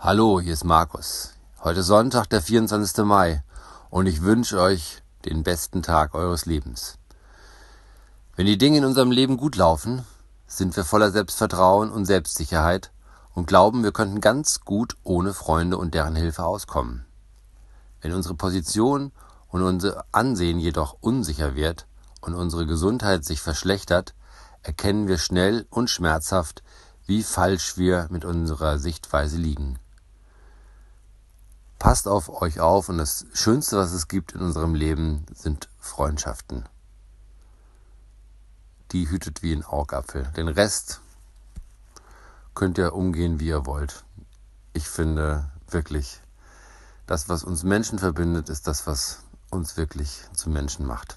Hallo, hier ist Markus. Heute Sonntag, der 24. Mai und ich wünsche euch den besten Tag eures Lebens. Wenn die Dinge in unserem Leben gut laufen, sind wir voller Selbstvertrauen und Selbstsicherheit und glauben, wir könnten ganz gut ohne Freunde und deren Hilfe auskommen. Wenn unsere Position und unser Ansehen jedoch unsicher wird und unsere Gesundheit sich verschlechtert, erkennen wir schnell und schmerzhaft, wie falsch wir mit unserer Sichtweise liegen passt auf euch auf und das Schönste, was es gibt in unserem Leben, sind Freundschaften. Die hütet wie ein Augapfel. Den Rest könnt ihr umgehen, wie ihr wollt. Ich finde wirklich, das, was uns Menschen verbindet, ist das, was uns wirklich zu Menschen macht.